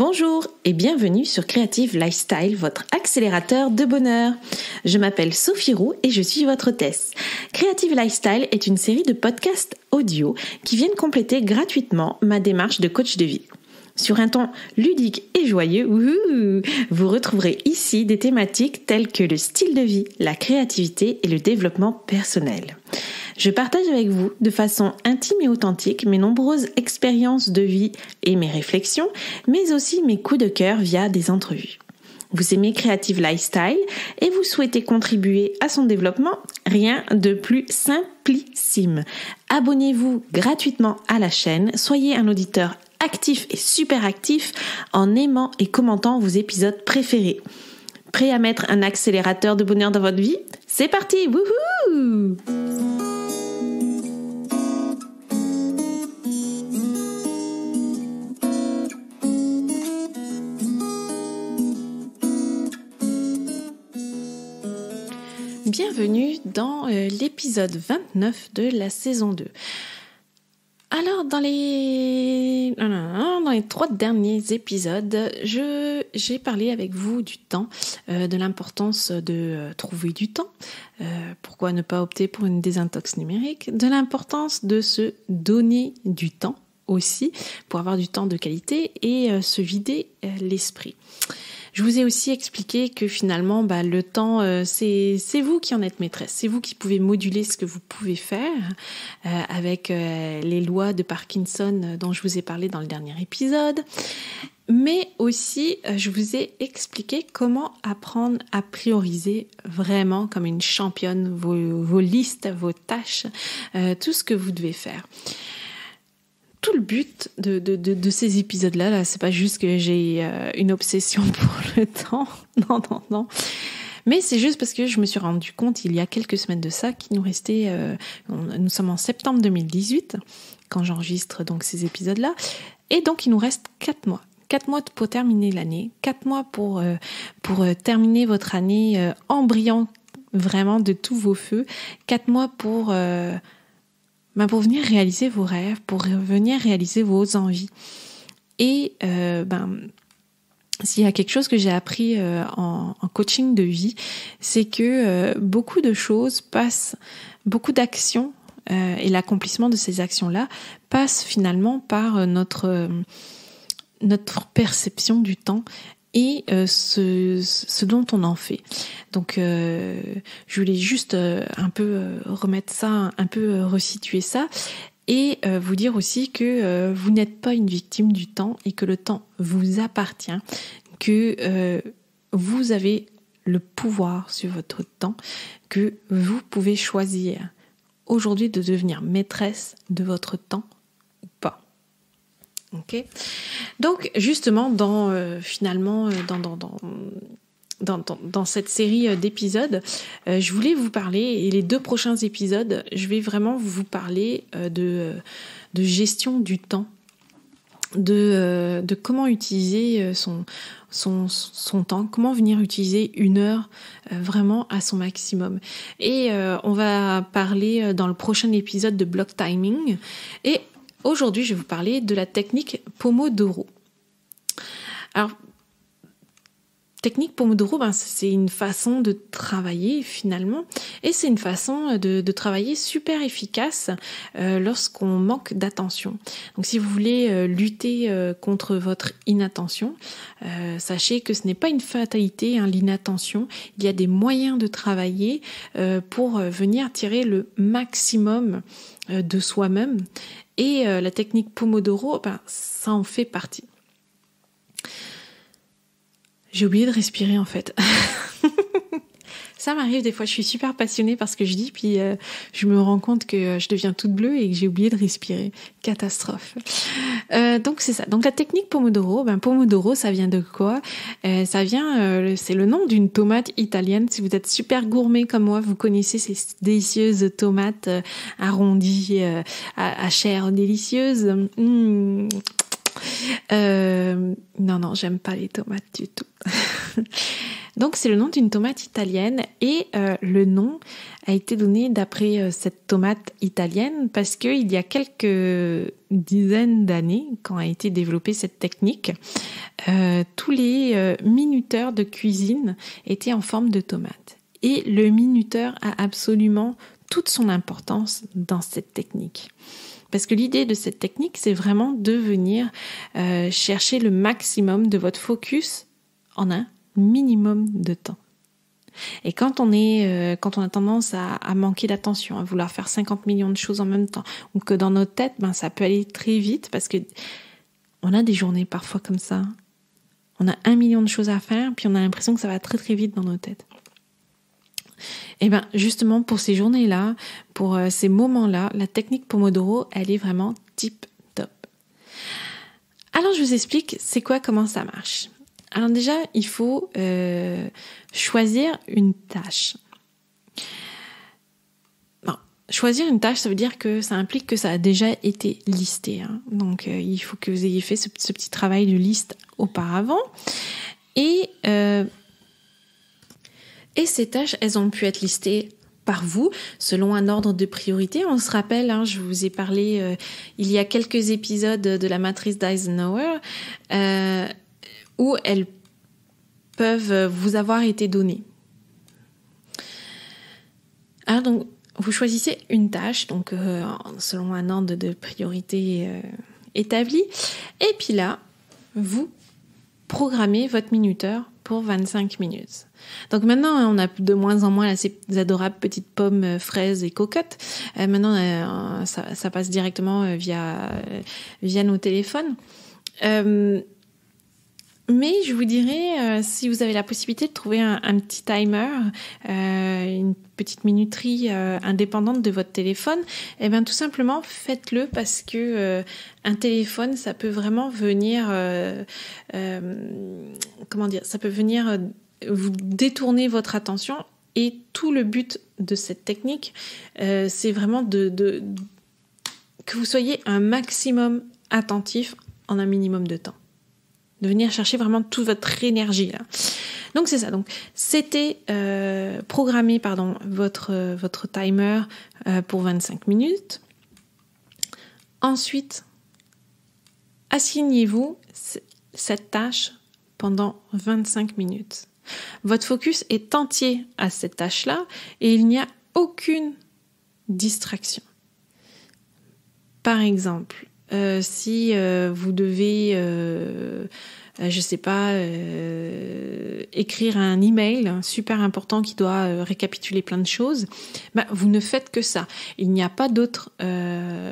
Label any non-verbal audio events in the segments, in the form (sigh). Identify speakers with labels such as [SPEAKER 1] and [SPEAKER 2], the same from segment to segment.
[SPEAKER 1] Bonjour et bienvenue sur Creative Lifestyle, votre accélérateur de bonheur. Je m'appelle Sophie Roux et je suis votre hôtesse. Creative Lifestyle est une série de podcasts audio qui viennent compléter gratuitement ma démarche de coach de vie. Sur un ton ludique et joyeux, vous retrouverez ici des thématiques telles que le style de vie, la créativité et le développement personnel. Je partage avec vous de façon intime et authentique mes nombreuses expériences de vie et mes réflexions, mais aussi mes coups de cœur via des entrevues. Vous aimez Creative Lifestyle et vous souhaitez contribuer à son développement Rien de plus simplissime. Abonnez-vous gratuitement à la chaîne, soyez un auditeur actif et super actif en aimant et commentant vos épisodes préférés. Prêt à mettre un accélérateur de bonheur dans votre vie C'est parti bienvenue dans euh, l'épisode 29 de la saison 2. Alors, dans les... Ah dans les trois derniers épisodes, je... j'ai parlé avec vous du temps, euh, de l'importance de euh, trouver du temps, pourquoi ne pas opter pour une désintox numérique, de l'importance de se donner du temps aussi, pour avoir du temps de qualité et se vider l'esprit. Je vous ai aussi expliqué que finalement, bah, le temps, euh, c'est vous qui en êtes maîtresse, c'est vous qui pouvez moduler ce que vous pouvez faire euh, avec euh, les lois de Parkinson dont je vous ai parlé dans le dernier épisode. Mais aussi, je vous ai expliqué comment apprendre à prioriser vraiment comme une championne vos, vos listes, vos tâches, tout ce que vous devez faire tout le but de, de, de, ces épisodes-là. Là, c'est pas juste que j'ai euh, une obsession (laughs) pour le temps. (laughs) Non, non, non. Mais c'est juste parce que je me suis rendu compte il y a quelques semaines de ça qu'il nous restait. Euh, nous sommes en septembre 2018 quand j'enregistre donc ces épisodes-là, et donc il nous reste quatre mois. Quatre mois pour terminer l'année, Quatre mois pour, euh, pour terminer votre année en brillant vraiment de tous vos feux, Quatre mois pour pour venir réaliser vos rêves, pour venir réaliser vos envies. Et euh, ben, s'il y a quelque chose que j'ai appris euh, en, coaching de vie, c'est que euh, beaucoup de choses passent, beaucoup d'actions et l'accomplissement de ces actions-là passe finalement par notre notre perception du temps et euh, ce, dont on en fait. Donc euh, je voulais juste euh, un peu remettre ça, un peu resituer ça et vous dire aussi que vous n'êtes pas une victime du temps et que le temps vous appartient, que vous avez le pouvoir sur votre temps, que vous pouvez choisir aujourd'hui de devenir maîtresse de votre temps donc justement dans euh, finalement euh, dans cette série euh, d'épisodes, je voulais vous parler, et les deux prochains épisodes, je vais vraiment vous parler de, gestion du temps, de, comment utiliser son, temps, comment venir utiliser une heure vraiment à son maximum. Et on va parler dans le prochain épisode de block timing, et Aujourd'hui, je vais vous parler de la technique Pomodoro. Alors, technique Pomodoro, ben, c'est une façon de travailler finalement, et c'est une façon de, travailler super efficace euh, lorsqu'on manque d'attention. Donc si vous voulez euh, lutter euh, contre votre inattention, sachez que ce n'est pas une fatalité, hein, l'inattention, il y a des moyens de travailler pour venir tirer le maximum de soi-même et euh, la technique Pomodoro, ben, ça en fait partie. J'ai oublié de respirer en fait. (laughs) Ça m'arrive des fois, je suis super passionnée par ce que je dis, puis euh, je me rends compte que euh, je deviens toute bleue et que j'ai oublié de respirer. Catastrophe. Euh, donc c'est ça. Donc la technique Pomodoro, ben Pomodoro, ça vient de quoi Ça vient, c'est le nom d'une tomate italienne. Si vous êtes super gourmet comme moi, vous connaissez ces délicieuses tomates arrondies, à, chair délicieuse. Mmh. non, non, j'aime pas les tomates du tout. (laughs) Donc c'est le nom d'une tomate italienne et euh, le nom a été donné d'après euh, cette tomate italienne parce qu'il y a quelques dizaines d'années, quand a été développée cette technique, euh, tous les minuteurs de cuisine étaient en forme de tomate. Et le minuteur a absolument toute son importance dans cette technique. Parce que l'idée de cette technique, c'est vraiment de venir chercher le maximum de votre focus en un minimum de temps. Et quand on est, euh, quand on a tendance à, manquer d'attention, à vouloir faire 50 millions de choses en même temps, ou que dans nos têtes, ben, ça peut aller très vite parce que on a des journées parfois comme ça. On a un million de choses à faire, puis on a l'impression que ça va très très vite dans nos têtes. Et bien justement pour ces journées-là, pour euh, ces moments-là, la technique Pomodoro, elle est vraiment tip top. Alors je vous explique c'est quoi, comment ça marche. Alors déjà, il faut euh, choisir une tâche. choisir une tâche, ça veut dire que ça implique que ça a déjà été listé. Hein. Donc euh, il faut que vous ayez fait ce, petit travail de liste auparavant. Euh, et, ces tâches, elles ont pu être listées par vous selon un ordre de priorité. On se rappelle, hein, je vous ai parlé il y a quelques épisodes de la matrice d'Eisenhower ou elles peuvent vous avoir été données. Alors donc, vous choisissez une tâche, donc euh, selon un ordre de priorité euh, établi, et puis là, vous programmez votre minuteur pour 25 minutes. Donc maintenant, on a de moins en moins ces adorables petites pommes euh, fraises et cocottes. maintenant, ça, passe directement via, via nos téléphones. Mais je vous dirais, euh, si vous avez la possibilité de trouver un, petit timer, euh, une petite minuterie euh, indépendante de votre téléphone, eh bien tout simplement faites-le parce que un téléphone, ça peut vraiment venir, comment dire, ça peut venir vous détourner votre attention. Et tout le but de cette technique, c'est vraiment de que vous soyez un maximum attentif en un minimum de temps de venir chercher vraiment toute votre énergie là. Donc c'est ça. Donc c'était euh, programmer pardon votre euh, votre timer euh, pour 25 minutes. Ensuite, assignez-vous cette tâche pendant 25 minutes. Votre focus est entier à cette tâche-là et il n'y a aucune distraction. Par exemple, euh, si euh, vous devez, euh, je sais pas, écrire un email super important qui doit récapituler plein de choses, bah, vous ne faites que ça. Il n'y a pas d'autres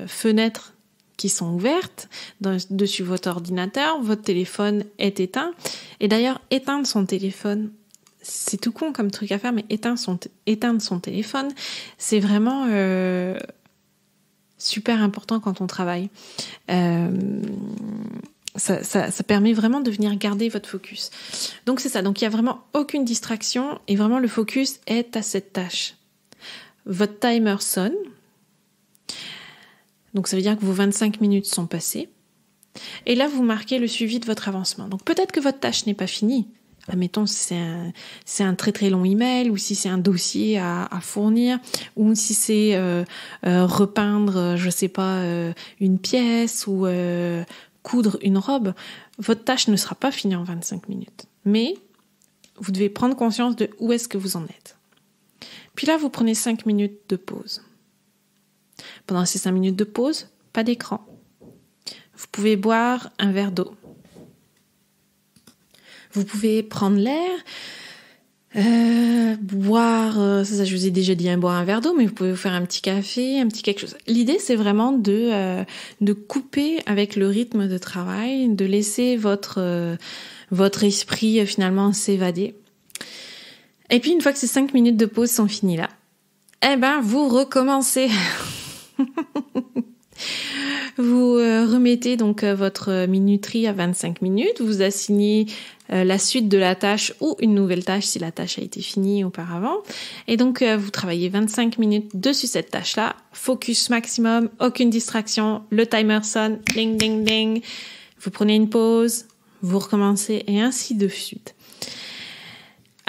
[SPEAKER 1] fenêtres qui sont ouvertes dans, dessus votre ordinateur. Votre téléphone est éteint. Et d'ailleurs, éteindre son téléphone, c'est tout con comme truc à faire, mais éteindre son, son téléphone, c'est vraiment super important quand on travaille. Euh, ça, ça, permet vraiment de venir garder votre focus. Donc c'est ça, donc il n'y a vraiment aucune distraction et vraiment le focus est à cette tâche. Votre timer sonne, donc ça veut dire que vos 25 minutes sont passées. Et là, vous marquez le suivi de votre avancement. Donc peut-être que votre tâche n'est pas finie, admettons si c'est un, très très long email ou si c'est un dossier à, fournir ou si c'est euh, euh, repeindre, euh, je sais pas, une pièce ou coudre une robe, votre tâche ne sera pas finie en 25 minutes. Mais vous devez prendre conscience de où est-ce que vous en êtes. Puis là, vous prenez 5 minutes de pause. Pendant ces 5 minutes de pause, pas d'écran. Vous pouvez boire un verre d'eau. Vous pouvez prendre l'air. Euh, boire, euh, ça, je vous ai déjà dit, hein, boire un verre d'eau, mais vous pouvez vous faire un petit café, un petit quelque chose. L'idée, c'est vraiment de euh, de couper avec le rythme de travail, de laisser votre votre esprit finalement s'évader. Et puis une fois que ces cinq minutes de pause sont finies là, eh ben vous recommencez. (laughs) Vous euh, remettez donc euh, votre minuterie à 25 minutes. Vous assignez euh, la suite de la tâche ou une nouvelle tâche si la tâche a été finie auparavant. Et donc, vous travaillez 25 minutes dessus cette tâche-là. Focus maximum, aucune distraction. Le timer sonne. Ding, ding, ding. Vous prenez une pause. Vous recommencez et ainsi de suite.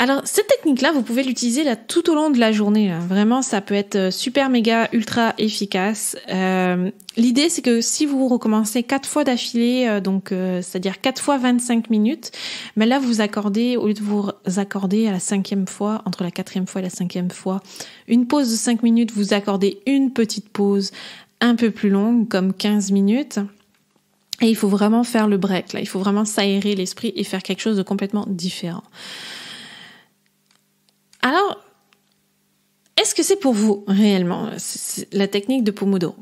[SPEAKER 1] Alors cette technique-là, vous pouvez l'utiliser là tout au long de la journée. Vraiment, ça peut être euh, super méga ultra efficace. Euh, l'idée, c'est que si vous recommencez quatre fois d'affilée, euh, donc c'est-à-dire quatre fois 25 minutes, mais ben là vous accordez au lieu de vous accorder à la cinquième fois, entre la quatrième fois et la cinquième fois, une pause de cinq minutes, vous accordez une petite pause un peu plus longue, comme 15 minutes. Et il faut vraiment faire le break, là. Il faut vraiment s'aérer l'esprit et faire quelque chose de complètement différent. Alors, est-ce que c'est pour vous réellement la technique de Pomodoro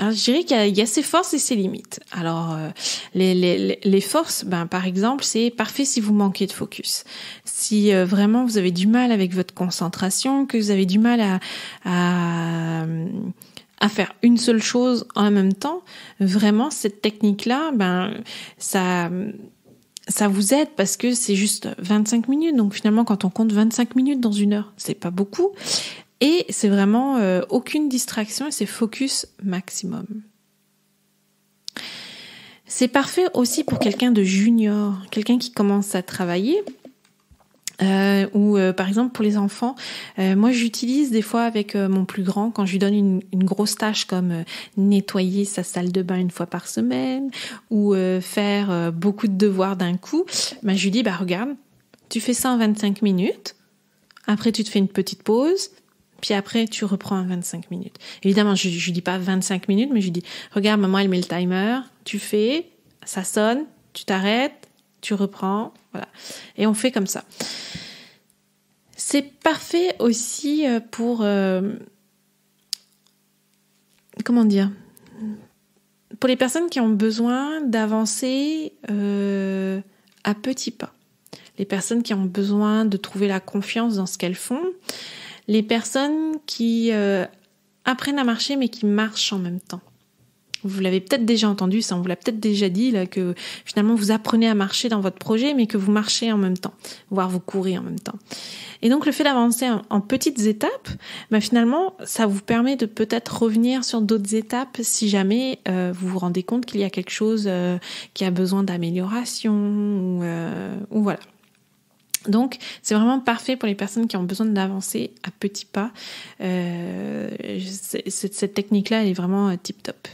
[SPEAKER 1] alors, je dirais qu'il y, a ses forces et ses limites. Alors, euh, les, forces, ben, par exemple, c'est parfait si vous manquez de focus. Si euh, vraiment vous avez du mal avec votre concentration, que vous avez du mal à, à, faire une seule chose en même temps, vraiment, cette technique-là, ben, ça ça vous aide parce que c'est juste 25 minutes. Donc finalement, quand on compte 25 minutes dans une heure, c'est pas beaucoup. Et c'est vraiment euh, aucune distraction et c'est focus maximum. C'est parfait aussi pour quelqu'un de junior, quelqu'un qui commence à travailler. Euh, ou euh, par exemple pour les enfants, euh, moi j'utilise des fois avec mon plus grand quand je lui donne une, grosse tâche comme nettoyer sa salle de bain une fois par semaine ou faire beaucoup de devoirs d'un coup, ben, je lui dis bah regarde, tu fais ça en 25 minutes, après tu te fais une petite pause, puis après tu reprends en 25 minutes. Évidemment je, je dis pas 25 minutes mais je lui dis regarde maman elle met le timer, tu fais, ça sonne, tu t'arrêtes, tu reprends, voilà. Et on fait comme ça. C'est parfait aussi euh, pour... Euh, comment dire Pour les personnes qui ont besoin d'avancer euh, à petits pas. Les personnes qui ont besoin de trouver la confiance dans ce qu'elles font. Les personnes qui apprennent à marcher mais qui marchent en même temps. Vous l'avez peut-être déjà entendu, ça on vous l'a peut-être déjà dit, là, que finalement vous apprenez à marcher dans votre projet, mais que vous marchez en même temps, voire vous courez en même temps. Et donc le fait d'avancer en, petites étapes, bah, finalement, ça vous permet de peut-être revenir sur d'autres étapes si jamais euh, vous vous rendez compte qu'il y a quelque chose euh, qui a besoin d'amélioration ou euh, voilà. Donc, c'est vraiment parfait pour les personnes qui ont besoin d'avancer à petits pas. Euh, cette, technique-là, elle est vraiment euh, tip top.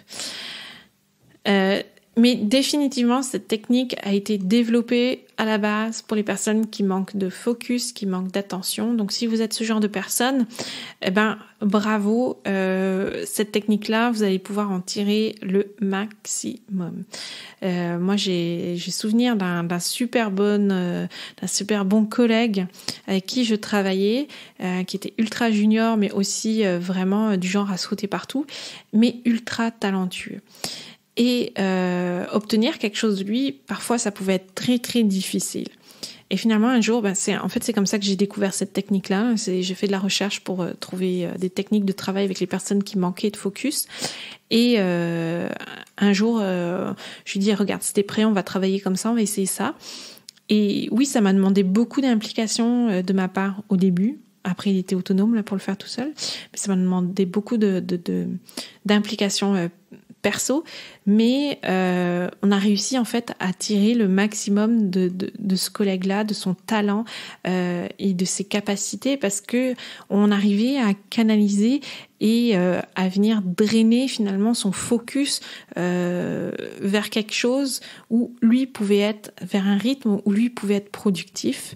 [SPEAKER 1] Euh, mais définitivement, cette technique a été développée à la base pour les personnes qui manquent de focus, qui manquent d'attention. Donc si vous êtes ce genre de personne, eh ben bravo, euh, cette technique-là, vous allez pouvoir en tirer le maximum. Euh, moi, j'ai souvenir d'un super bon, euh, d'un super bon collègue avec qui je travaillais, qui était ultra junior, mais aussi vraiment du genre à sauter partout, mais ultra talentueux et euh, obtenir quelque chose de lui, parfois ça pouvait être très très difficile. Et finalement, un jour, ben c'est en fait c'est comme ça que j'ai découvert cette technique-là. J'ai fait de la recherche pour euh, trouver euh, des techniques de travail avec les personnes qui manquaient de focus. Et un jour, je lui dis regarde, si prêt, on va travailler comme ça, on va essayer ça. Et oui, ça m'a demandé beaucoup d'implication de ma part au début, après, il était autonome là pour le faire tout seul. Mais ça m'a demandé beaucoup de d'implication de, perso, mais euh, on a réussi en fait à tirer le maximum de, ce collègue-là, de son talent euh, et de ses capacités, parce que on arrivait à canaliser et euh, à venir drainer finalement son focus vers quelque chose où lui pouvait être vers un rythme où lui pouvait être productif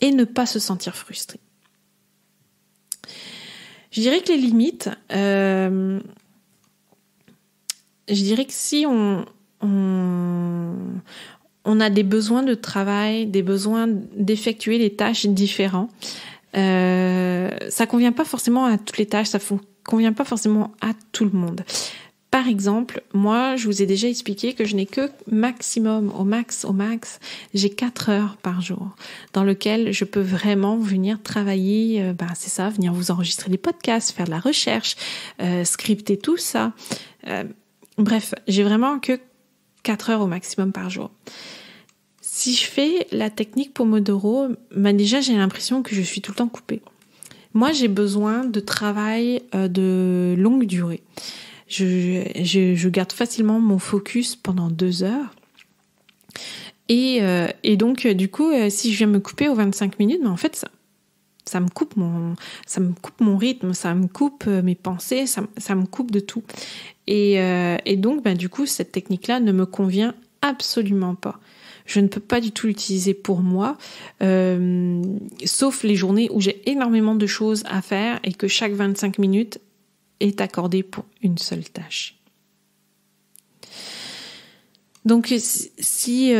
[SPEAKER 1] et ne pas se sentir frustré. Je dirais que les limites, je dirais que si on, on, a des besoins de travail, des besoins d'effectuer des tâches différents, ça euh, ça convient pas forcément à toutes les tâches, ça convient pas forcément à tout le monde. Par exemple, moi, je vous ai déjà expliqué que je n'ai que maximum, au max, au max, j'ai quatre heures par jour dans lequel je peux vraiment venir travailler, euh, bah, c'est ça, venir vous enregistrer des podcasts, faire de la recherche, euh, scripter tout ça. Bref, j'ai vraiment que 4 heures au maximum par jour. Si je fais la technique Pomodoro, bah, déjà j'ai l'impression que je suis tout le temps coupée. Moi j'ai besoin de travail euh, de longue durée. Je, je, garde facilement mon focus pendant 2 heures. Et, euh, donc euh, du coup, si je viens me couper aux 25 minutes, bah, en fait ça, ça me coupe mon, ça me coupe mon rythme, ça me coupe euh, mes pensées, ça, me coupe de tout. Euh, et, donc, ben, du coup, cette technique-là ne me convient absolument pas. Je ne peux pas du tout l'utiliser pour moi, euh, sauf les journées où j'ai énormément de choses à faire et que chaque 25 minutes est accordée pour une seule tâche. Donc si,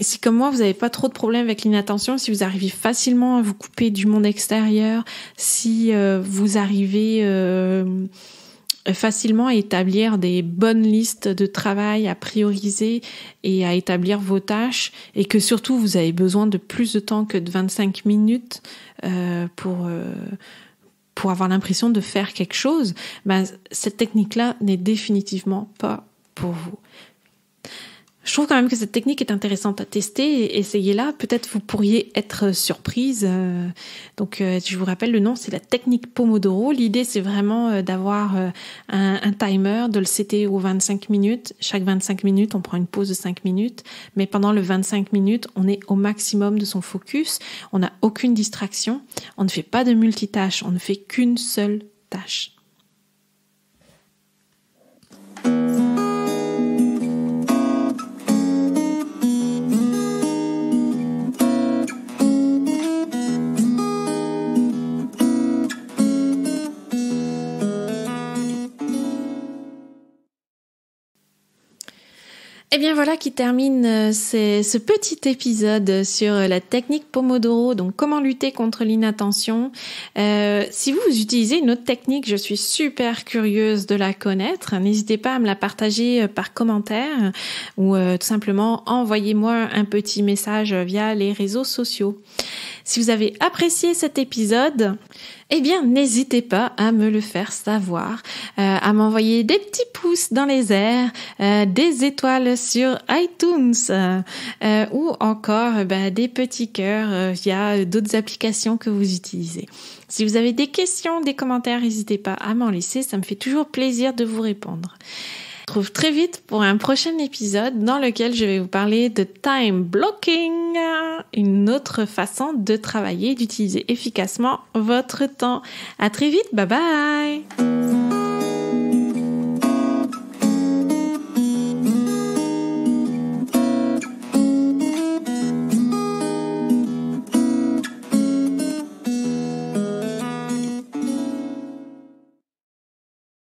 [SPEAKER 1] si comme moi vous n'avez pas trop de problèmes avec l'inattention, si vous arrivez facilement à vous couper du monde extérieur, si euh, vous arrivez euh, facilement à établir des bonnes listes de travail, à prioriser et à établir vos tâches, et que surtout vous avez besoin de plus de temps que de 25 minutes euh, pour pour avoir l'impression de faire quelque chose, ben, cette technique-là n'est définitivement pas pour vous. Je trouve quand même que cette technique est intéressante à tester et essayez-la. Peut-être vous pourriez être euh, surprise. Euh, donc, euh, je vous rappelle le nom, c'est la technique Pomodoro. L'idée, c'est vraiment d'avoir un, timer, de le citer aux 25 minutes. Chaque 25 minutes, on prend une pause de 5 minutes. Mais pendant le 25 minutes, on est au maximum de son focus. On n'a aucune distraction. On ne fait pas de multitâche. On ne fait qu'une seule tâche. Et eh bien voilà qui termine euh, ce petit épisode sur euh, la technique Pomodoro, donc comment lutter contre l'inattention. Euh, si vous utilisez une autre technique, je suis super curieuse de la connaître. N'hésitez pas à me la partager par commentaire ou tout simplement envoyez-moi un petit message via les réseaux sociaux. Si vous avez apprécié cet épisode, eh bien n'hésitez pas à me le faire savoir, euh, à m'envoyer des petits pouces dans les airs, euh, des étoiles sur iTunes euh, ou encore bah, des petits cœurs via d'autres applications que vous utilisez. Si vous avez des questions, des commentaires, n'hésitez pas à m'en laisser, ça me fait toujours plaisir de vous répondre retrouve très vite pour un prochain épisode dans lequel je vais vous parler de time blocking, une autre façon de travailler, d'utiliser efficacement votre temps. À très vite, bye bye!